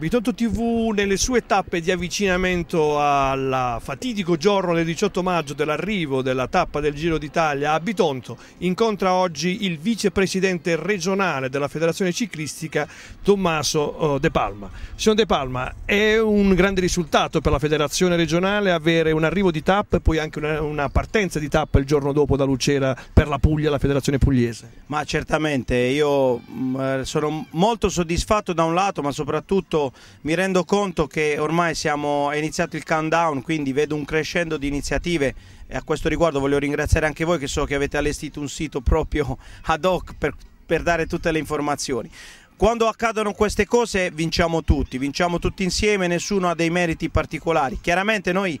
Bitotto TV nelle sue tappe di avvicinamento al fatidico giorno del 18 maggio dell'arrivo della tappa del Giro d'Italia a Bitonto incontra oggi il vicepresidente regionale della Federazione Ciclistica Tommaso eh, De Palma. Signor De Palma, è un grande risultato per la Federazione regionale avere un arrivo di tappa e poi anche una, partenza di tappa il giorno dopo da Lucera per la Puglia, la Federazione Pugliese. Ma certamente, io mm, eh, sono molto soddisfatto da un lato, ma soprattutto mi rendo conto che ormai siamo, è iniziato il countdown, quindi vedo un crescendo di iniziative e a questo riguardo voglio ringraziare anche voi che so che avete allestito un sito proprio ad hoc per, per dare tutte le informazioni. Quando accadono queste cose vinciamo tutti, vinciamo tutti insieme, nessuno ha dei meriti particolari. Chiaramente noi,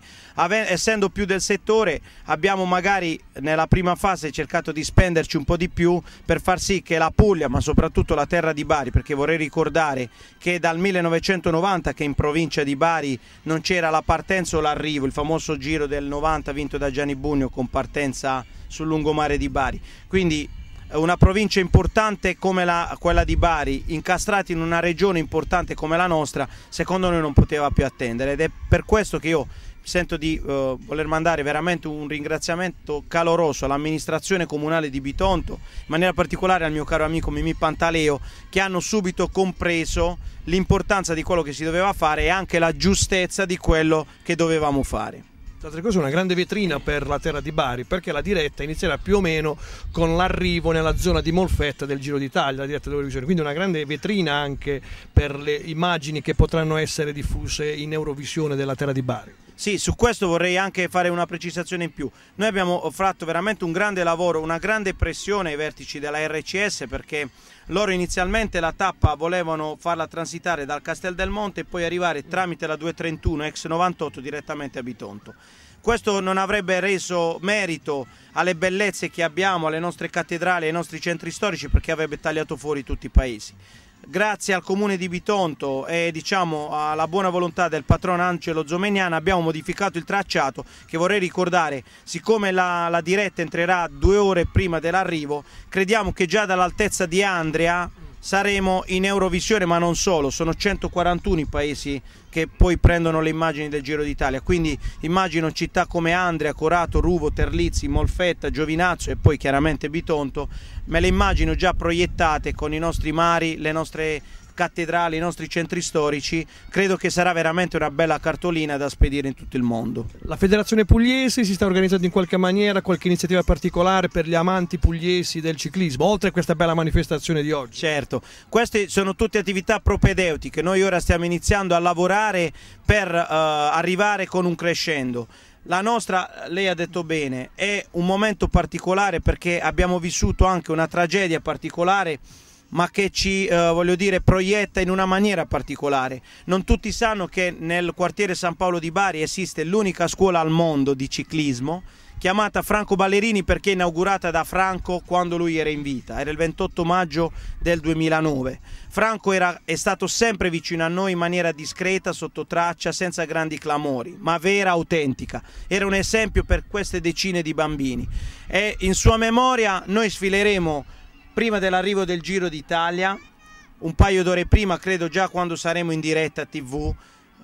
essendo più del settore, abbiamo magari nella prima fase cercato di spenderci un po' di più per far sì che la Puglia, ma soprattutto la terra di Bari, perché vorrei ricordare che dal 1990 che in provincia di Bari non c'era la partenza o l'arrivo, il famoso giro del 90 vinto da Gianni Bugno con partenza sul lungomare di Bari. Quindi una provincia importante come la, quella di Bari, incastrati in una regione importante come la nostra, secondo noi non poteva più attendere ed è per questo che io sento di eh, voler mandare veramente un ringraziamento caloroso all'amministrazione comunale di Bitonto, in maniera particolare al mio caro amico Mimì Pantaleo, che hanno subito compreso l'importanza di quello che si doveva fare e anche la giustezza di quello che dovevamo fare tra le una grande vetrina per la terra di Bari perché la diretta inizierà più o meno con l'arrivo nella zona di Molfetta del Giro d'Italia, la diretta dell'Eurovisione, quindi una grande vetrina anche per le immagini che potranno essere diffuse in Eurovisione della terra di Bari. Sì, su questo vorrei anche fare una precisazione in più. Noi abbiamo fatto veramente un grande lavoro, una grande pressione ai vertici della RCS perché loro inizialmente la tappa volevano farla transitare dal Castel del Monte e poi arrivare tramite la 231 ex 98 direttamente a Bitonto. Questo non avrebbe reso merito alle bellezze che abbiamo, alle nostre cattedrali, ai nostri centri storici perché avrebbe tagliato fuori tutti i paesi grazie al comune di Bitonto e diciamo, alla buona volontà del patrono Angelo Zomeniana abbiamo modificato il tracciato che vorrei ricordare, siccome la, la diretta entrerà due ore prima dell'arrivo, crediamo che già dall'altezza di Andrea saremo in Eurovisione, ma non solo, sono 141 i paesi che poi prendono le immagini del Giro d'Italia, quindi immagino città come Andrea, Corato, Ruvo, Terlizzi, Molfetta, Giovinazzo e poi chiaramente Bitonto, me le immagino già proiettate con i nostri mari, le nostre cattedrali, i nostri centri storici, credo che sarà veramente una bella cartolina da spedire in tutto il mondo. La Federazione Pugliese si sta organizzando in qualche maniera qualche iniziativa particolare per gli amanti pugliesi del ciclismo, oltre a questa bella manifestazione di oggi? Certo, queste sono tutte attività propedeutiche, noi ora stiamo iniziando a lavorare per eh, arrivare con un crescendo. La nostra, lei ha detto bene, è un momento particolare perché abbiamo vissuto anche una tragedia particolare ma che ci eh, voglio dire, proietta in una maniera particolare. Non tutti sanno che nel quartiere San Paolo di Bari esiste l'unica scuola al mondo di ciclismo chiamata Franco Ballerini perché inaugurata da Franco quando lui era in vita, era il 28 maggio del 2009. Franco era, è stato sempre vicino a noi in maniera discreta, sotto traccia, senza grandi clamori, ma vera, autentica. Era un esempio per queste decine di bambini e in sua memoria noi sfileremo prima dell'arrivo del Giro d'Italia, un paio d'ore prima, credo già quando saremo in diretta TV,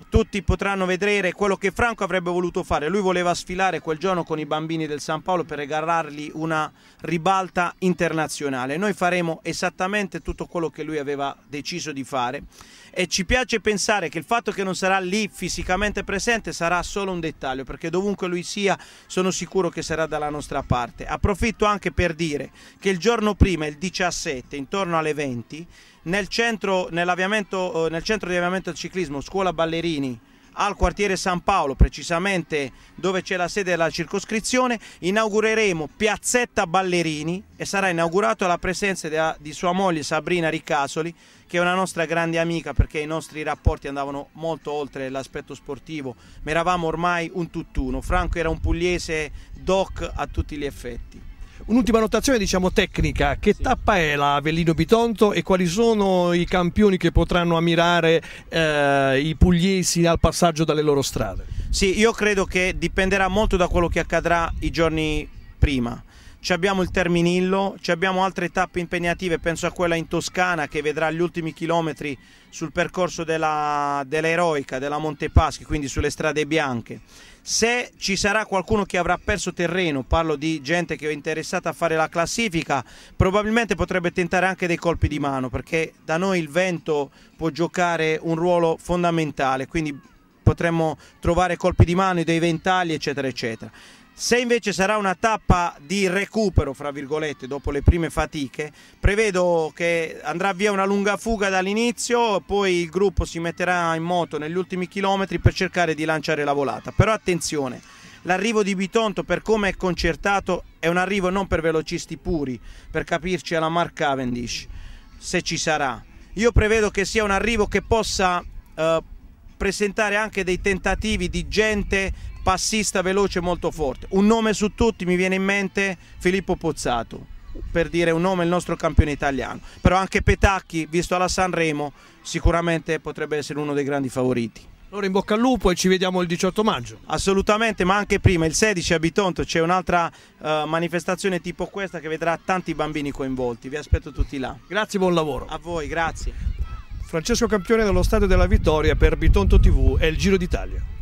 tutti potranno vedere quello che Franco avrebbe voluto fare. Lui voleva sfilare quel giorno con i bambini del San Paolo per regalargli una ribalta internazionale. Noi faremo esattamente tutto quello che lui aveva deciso di fare e ci piace pensare che il fatto che non sarà lì fisicamente presente sarà solo un dettaglio perché dovunque lui sia sono sicuro che sarà dalla nostra parte. Approfitto anche per dire che il giorno prima, il 17, intorno alle 20, nel centro, eh, nel centro di avviamento del ciclismo, scuola ballerini, al quartiere San Paolo, precisamente dove c'è la sede della circoscrizione, inaugureremo Piazzetta Ballerini e sarà inaugurato alla presenza di, di sua moglie Sabrina Riccasoli, che è una nostra grande amica perché i nostri rapporti andavano molto oltre l'aspetto sportivo, ma eravamo ormai un tutt'uno. Franco era un pugliese doc a tutti gli effetti. Un'ultima notazione diciamo tecnica, che sì. tappa è la Avellino Bitonto e quali sono i campioni che potranno ammirare eh, i pugliesi al passaggio dalle loro strade? Sì, io credo che dipenderà molto da quello che accadrà i giorni prima ci abbiamo il Terminillo, ci abbiamo altre tappe impegnative, penso a quella in Toscana che vedrà gli ultimi chilometri sul percorso della, dell'Eroica, della Monte Paschi, quindi sulle strade bianche. Se ci sarà qualcuno che avrà perso terreno, parlo di gente che è interessata a fare la classifica, probabilmente potrebbe tentare anche dei colpi di mano, perché da noi il vento può giocare un ruolo fondamentale, quindi potremmo trovare colpi di mano, dei ventagli, eccetera, eccetera. Se invece sarà una tappa di recupero, fra virgolette, dopo le prime fatiche, prevedo che andrà via una lunga fuga dall'inizio, poi il gruppo si metterà in moto negli ultimi chilometri per cercare di lanciare la volata. Però attenzione, l'arrivo di Bitonto per come è concertato è un arrivo non per velocisti puri, per capirci alla Mark Cavendish, se ci sarà. Io prevedo che sia un arrivo che possa... Eh, presentare anche dei tentativi di gente passista veloce molto forte. Un nome su tutti mi viene in mente Filippo Pozzato, per dire un nome il nostro campione italiano. Però anche Petacchi, visto alla Sanremo, sicuramente potrebbe essere uno dei grandi favoriti. Allora in bocca al lupo e ci vediamo il 18 maggio. Assolutamente, ma anche prima, il 16 a Bitonto c'è un'altra uh, manifestazione tipo questa che vedrà tanti bambini coinvolti. Vi aspetto tutti là. Grazie, buon lavoro. A voi, grazie. Francesco Campione dello Stadio della Vittoria per Bitonto TV e il Giro d'Italia.